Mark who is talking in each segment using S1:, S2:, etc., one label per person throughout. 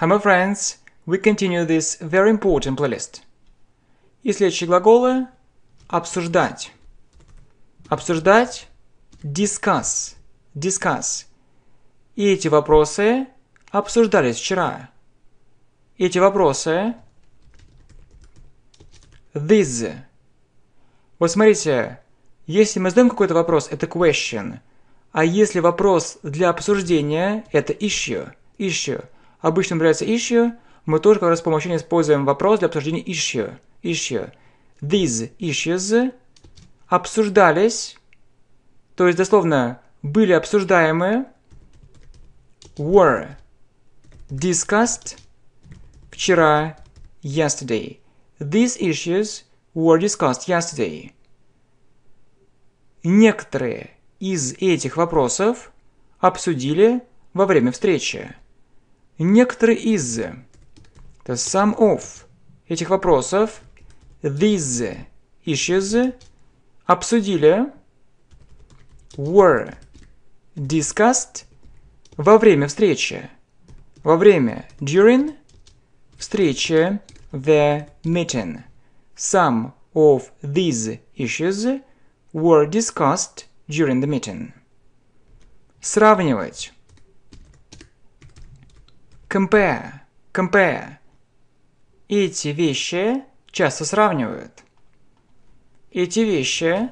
S1: Hi, my friends, we continue this very important playlist. И следующие глаголы обсуждать. Обсуждать discuss, discuss. И эти вопросы обсуждались вчера. Эти вопросы these. Вот смотрите, если мы задаем какой-то вопрос, это question. А если вопрос для обсуждения, это issue. Issue обычно употребляется issue, мы тоже как раз по помощью используем вопрос для обсуждения issue. Issue. These issues обсуждались, то есть дословно были обсуждаемы, were discussed вчера, yesterday. These issues were discussed yesterday. Некоторые из этих вопросов обсудили во время встречи некоторые из, то some of этих вопросов, these issues, обсудили, were discussed во время встречи, во время during встречи the meeting. Some of these issues were discussed during the meeting. Сравнивать. Compare, compare. Эти вещи часто сравнивают. Эти вещи,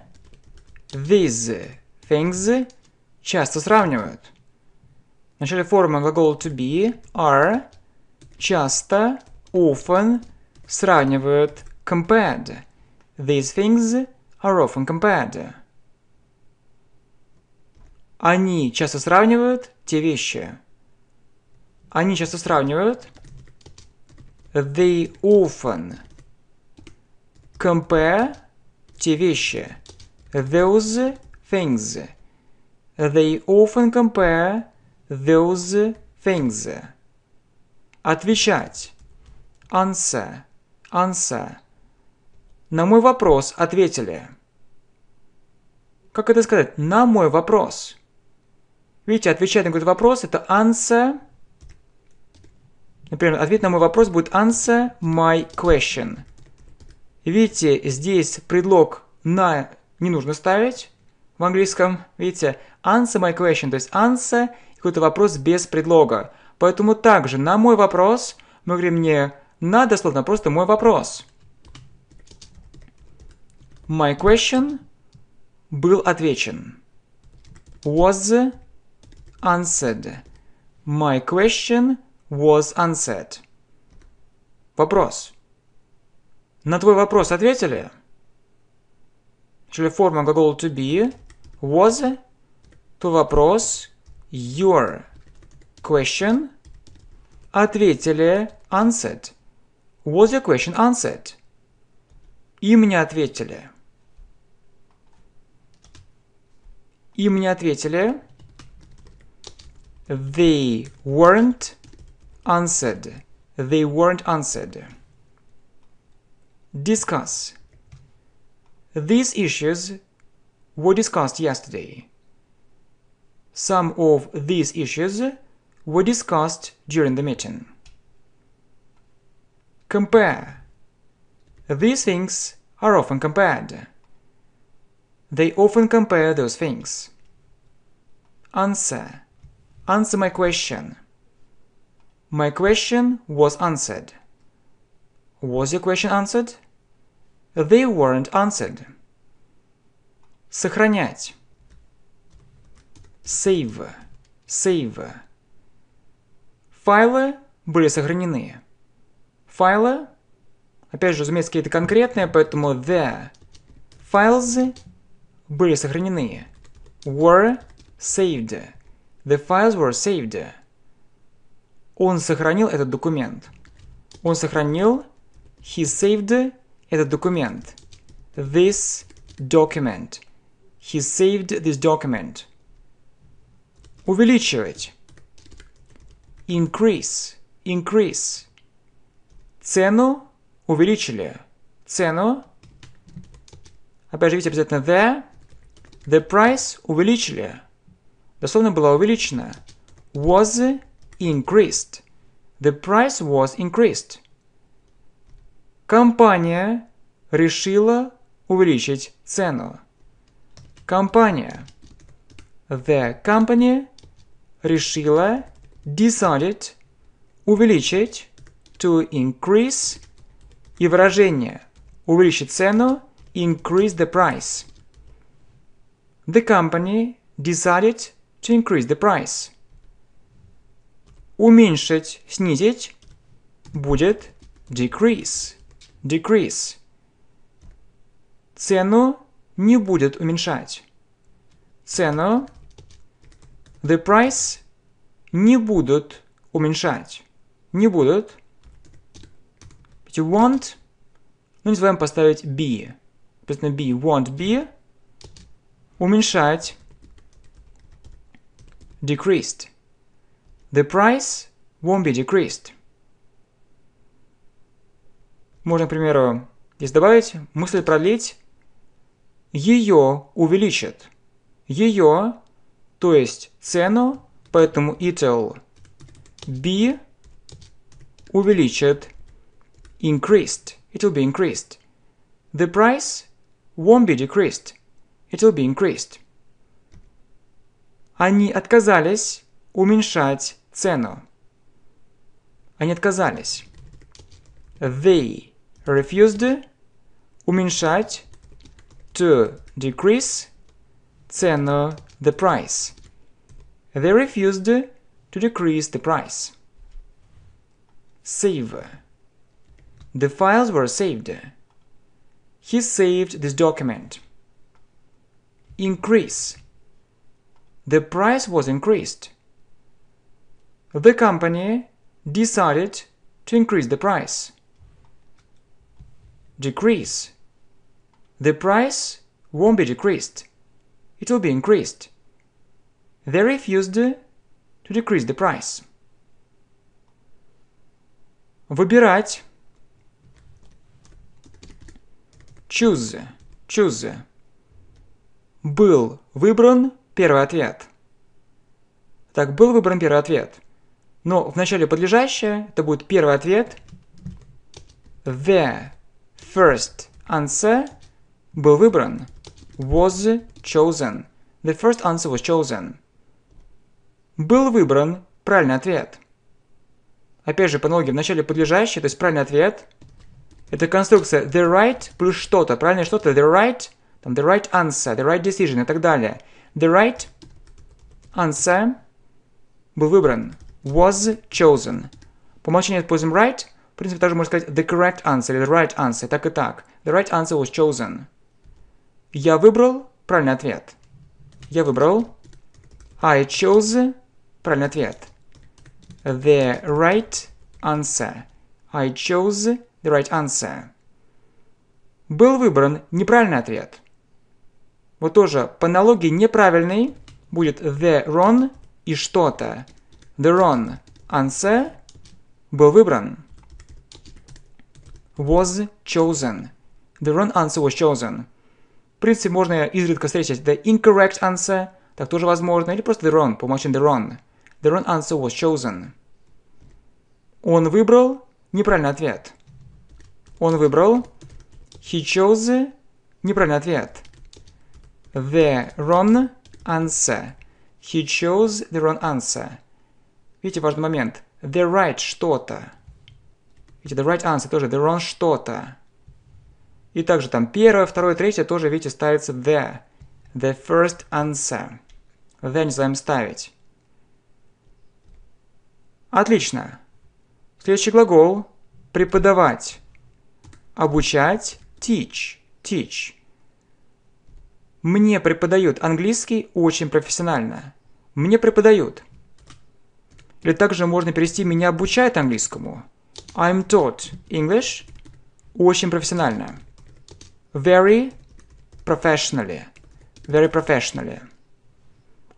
S1: these things, часто сравнивают. В начале формы глагола to be, are, часто, often, сравнивают compared. These things are often compared. Они часто сравнивают те вещи. Они часто сравнивают. They often compare те вещи. Those things. They often compare those things. Отвечать. Answer. Answer. На мой вопрос ответили. Как это сказать? На мой вопрос. Видите, отвечать на какой-то вопрос это answer – Например, ответ на мой вопрос будет answer my question. Видите, здесь предлог на не нужно ставить в английском. Видите, answer my question, то есть answer какой-то вопрос без предлога. Поэтому также на мой вопрос мы говорим не на дословно, а просто мой вопрос. My question был отвечен. Was answered. My question was unsaid. Вопрос. На твой вопрос ответили? Если форма глагола to be was, то вопрос your question ответили answered. Was your question answered? Им не ответили. Им не ответили. They weren't answered. They weren't answered. Discuss. These issues were discussed yesterday. Some of these issues were discussed during the meeting. Compare. These things are often compared. They often compare those things. Answer. Answer my question. My question was answered. Was your question answered? They weren't answered. Сохранять. Save. Save. Файлы были сохранены. Файлы. Опять же, разумеется, какие-то конкретные, поэтому the files были сохранены. Were saved. The files were saved. Он сохранил этот документ. Он сохранил he saved этот документ. This document. He saved this document. Увеличивать. Increase. Increase. Цену увеличили. Цену. Опять же, видите, обязательно the. The price увеличили. Дословно была увеличена. Was increased. The price was increased. Компания решила увеличить цену. Компания. The company решила decided увеличить to increase и выражение увеличить цену increase the price. The company decided to increase the price. Уменьшить, снизить будет decrease. Decrease. Цену не будет уменьшать. Цену the price не будут уменьшать. Не будут. You want. Ну, не забываем поставить be. Соответственно, be, won't be. Уменьшать. Decreased. The price won't be decreased. Можно, к примеру, здесь добавить мысль продлить. Ее увеличат. Ее, то есть цену, поэтому it'll be увеличит increased. It'll be increased. The price won't be decreased. It'll be increased. Они отказались уменьшать цену. Они отказались. They refused уменьшать to decrease цену the price. They refused to decrease the price. Save. The files were saved. He saved this document. Increase. The price was increased the company decided to increase the price. Decrease. The price won't be decreased. It will be increased. They refused to decrease the price. Выбирать. Choose. Choose. Был выбран первый ответ. Так, был выбран первый ответ. Но ну, в начале подлежащее это будет первый ответ. The first answer был выбран. Was chosen. The first answer was chosen. Был выбран правильный ответ. Опять же, по аналогии, в начале подлежащее, то есть правильный ответ. Это конструкция the right плюс что-то. Правильное что-то the right, там the right answer, the right decision и так далее. The right answer был выбран was chosen. По умолчанию используем right. В принципе, также можно сказать the correct answer или the right answer, так и так. The right answer was chosen. Я выбрал правильный ответ. Я выбрал I chose правильный ответ. The right answer. I chose the right answer. Был выбран неправильный ответ. Вот тоже по аналогии неправильный будет the wrong и что-то. The wrong answer был выбран. Was chosen. The wrong answer was chosen. В принципе, можно изредка встречать the incorrect answer, так тоже возможно, или просто the wrong, по умолчанию the wrong. The wrong answer was chosen. Он выбрал неправильный ответ. Он выбрал he chose неправильный ответ. The wrong answer. He chose the wrong answer. Видите, важный момент. The right что-то. Видите, the right answer тоже the wrong что-то. И также там первое, второе, третье тоже, видите, ставится the. The first answer. The не знаем ставить. Отлично. Следующий глагол – преподавать. Обучать – teach. Teach. Мне преподают английский очень профессионально. Мне преподают – или также можно перевести «меня обучают английскому». I'm taught English очень профессионально. Very professionally. Very professionally.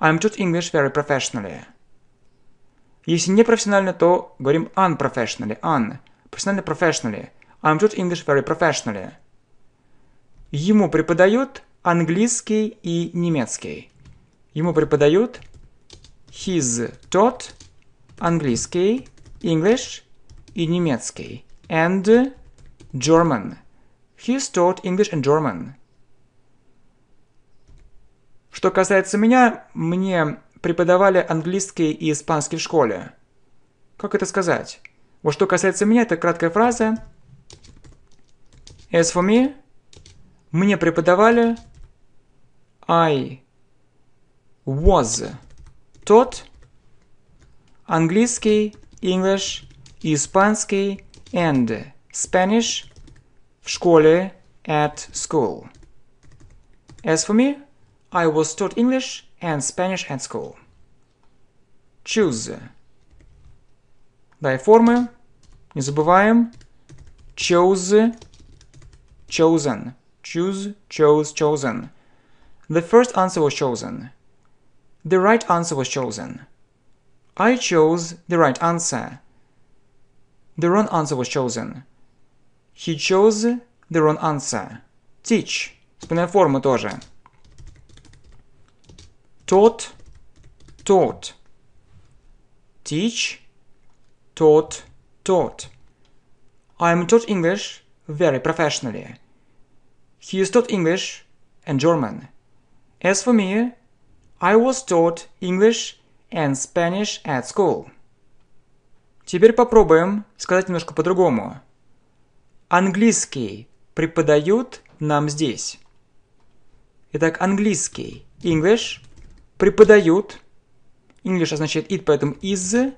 S1: I'm taught English very professionally. Если не профессионально, то говорим unprofessionally. Un. Профессионально professionally. I'm taught English very professionally. Ему преподают английский и немецкий. Ему преподают his taught английский, English и немецкий, and German. He taught English and German. Что касается меня, мне преподавали английский и испанский в школе. Как это сказать? Вот что касается меня, это краткая фраза. As for me, мне преподавали I was taught. английский, English, испанский and Spanish в школе at school. As for me, I was taught English and Spanish at school. Choose. Дай формы. Не забываем. Chose. Chosen. Choose, chose, chosen. The first answer was chosen. The right answer was chosen. I chose the right answer. The wrong answer was chosen. He chose the wrong answer. Teach. Спинная форма тоже. Taught. Taught. Teach. Taught. Taught. I am taught English very professionally. He is taught English and German. As for me, I was taught English and Spanish at school. Теперь попробуем сказать немножко по-другому. Английский преподают нам здесь. Итак, английский English преподают. English означает it, поэтому is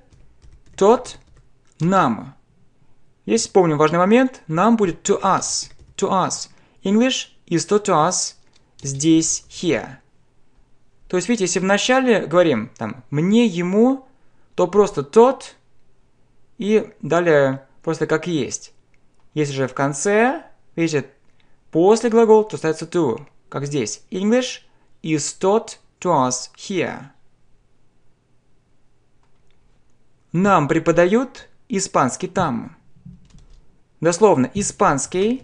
S1: тот нам. Здесь вспомним важный момент, нам будет to us. To us. English is taught to us. Здесь here. То есть, видите, если вначале говорим там «мне ему», то просто «тот» и далее просто как есть. Если же в конце, видите, после глагола, то ставится to, как здесь. English is taught to us here. Нам преподают испанский там. Дословно, испанский,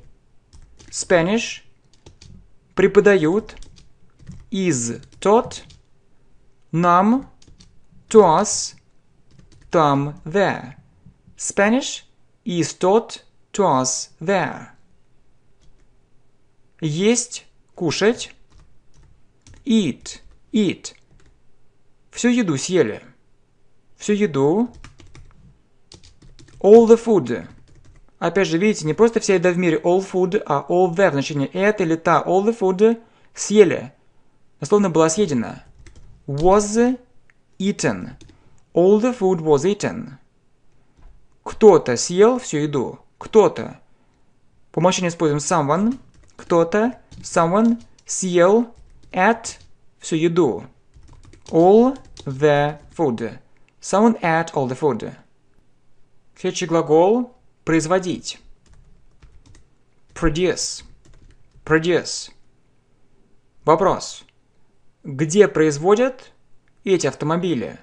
S1: Spanish, преподают – из taught нам, to us, там, there. Spanish is taught to us there. Есть, кушать. Eat, eat. Всю еду съели. Всю еду. All the food. Опять же, видите, не просто вся еда в мире all food, а all the, значение это или та, all the food съели дословно была съедена. Was eaten. All the food was eaten. Кто-то съел всю еду. Кто-то. По умолчанию используем someone. Кто-то, someone, съел at всю еду. All the food. Someone ate all the food. Следующий глагол производить. Produce. Produce. Вопрос. Где производят эти автомобили?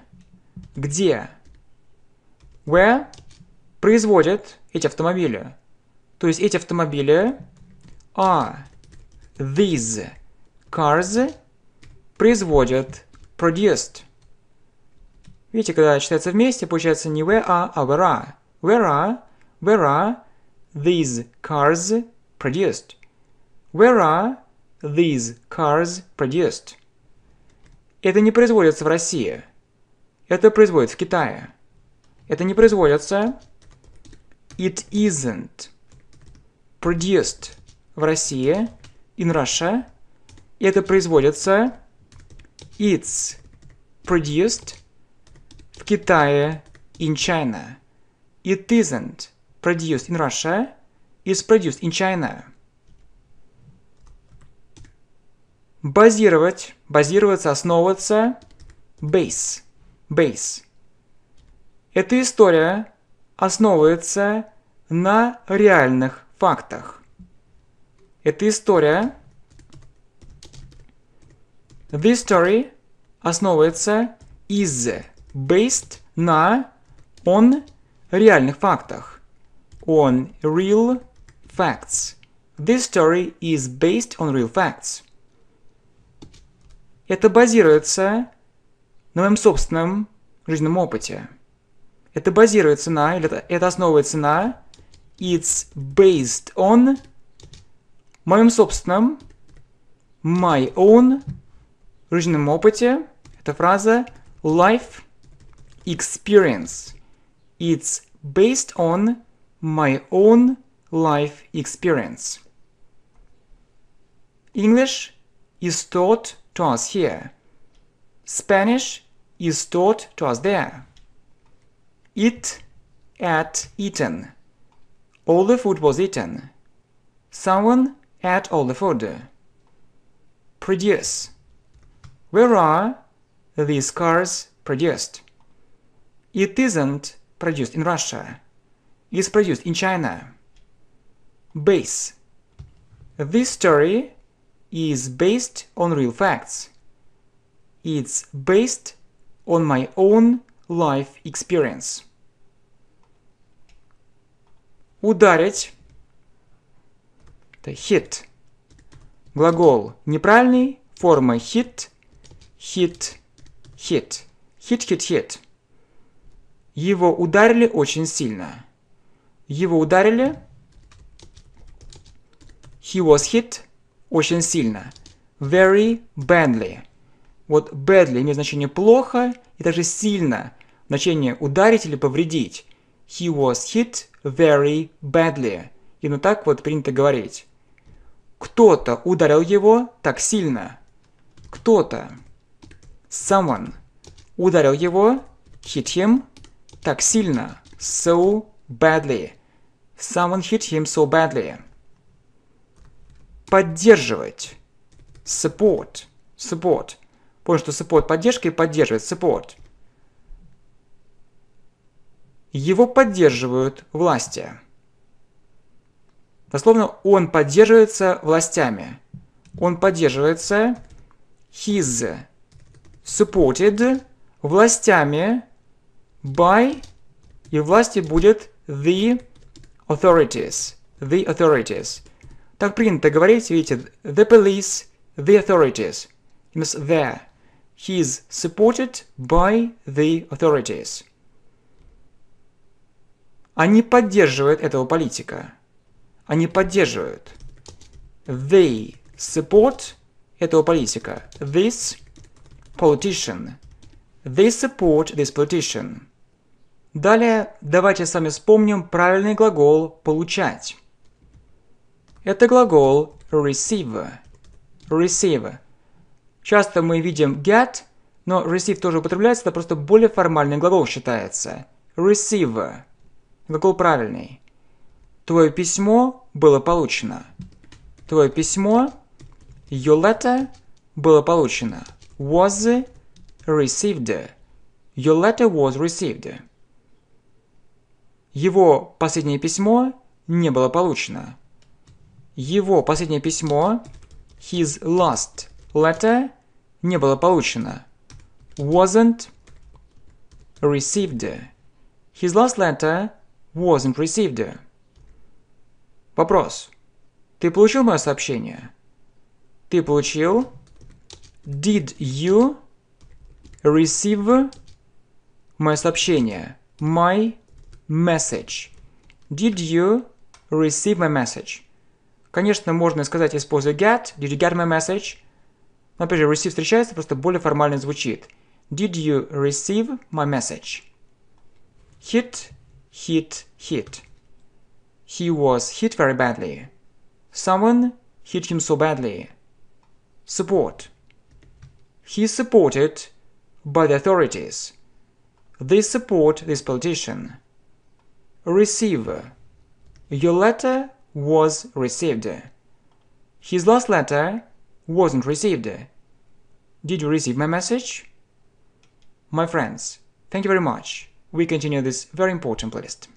S1: Где? Where производят эти автомобили? То есть эти автомобили are these cars производят produced. Видите, когда читается вместе, получается не where are, а where are. Where are, where are these cars produced? Where are these cars produced? Это не производится в России. Это производится в Китае. Это не производится. It isn't produced в России, in Russia. Это производится. It's produced в Китае, in China. It isn't produced in Russia. It's produced in China. базировать, базироваться, основываться, base, base. Эта история основывается на реальных фактах. Эта история, this story основывается is based на on реальных фактах. On real facts. This story is based on real facts. Это базируется на моем собственном жизненном опыте. Это базируется на, или это, это основывается на It's based on моем собственном my own жизненном опыте. Это фраза life experience. It's based on my own life experience. English is taught to us here. Spanish is taught to us there. it at eaten. All the food was eaten. Someone ate all the food. Produce. Where are these cars produced? It isn't produced in Russia. It's produced in China. Base. This story is based on real facts. It's based on my own life experience. Ударить. Это hit. Глагол неправильный, форма hit, hit, hit. Hit, hit, hit. Его ударили очень сильно. Его ударили. He was hit очень сильно. Very badly. Вот badly имеет значение плохо и также сильно, значение ударить или повредить. He was hit very badly. и Именно ну так вот принято говорить. Кто-то ударил его так сильно. Кто-то. Someone. Ударил его, hit him, так сильно, so badly. Someone hit him so badly поддерживать. Support. Support. Понял, что support поддержка и поддерживать. Support. Его поддерживают власти. Дословно, он поддерживается властями. Он поддерживается his supported властями by и власти будет the authorities. The authorities – так принято говорить, видите, the police, the authorities. he Именно there, He is supported by the authorities. Они поддерживают этого политика. Они поддерживают. They support этого политика. This politician. They support this politician. Далее давайте с вами вспомним правильный глагол «получать». Это глагол receive. Receive. Часто мы видим get, но receive тоже употребляется, это просто более формальный глагол считается. Receive. Глагол правильный. Твое письмо было получено. Твое письмо, your letter, было получено. Was received. Your letter was received. Его последнее письмо не было получено его последнее письмо, his last letter, не было получено. Wasn't received. His last letter wasn't received. Вопрос. Ты получил мое сообщение? Ты получил? Did you receive мое сообщение? My message. Did you receive my message? Конечно, можно сказать, используя get, did you get my message? Но опять же, receive встречается, просто более формально звучит. Did you receive my message? Hit, hit, hit. He was hit very badly. Someone hit him so badly. Support. He supported by the authorities. They support this politician. Receive. Your letter was received. His last letter wasn't received. Did you receive my message? My friends, thank you very much. We continue this very important playlist.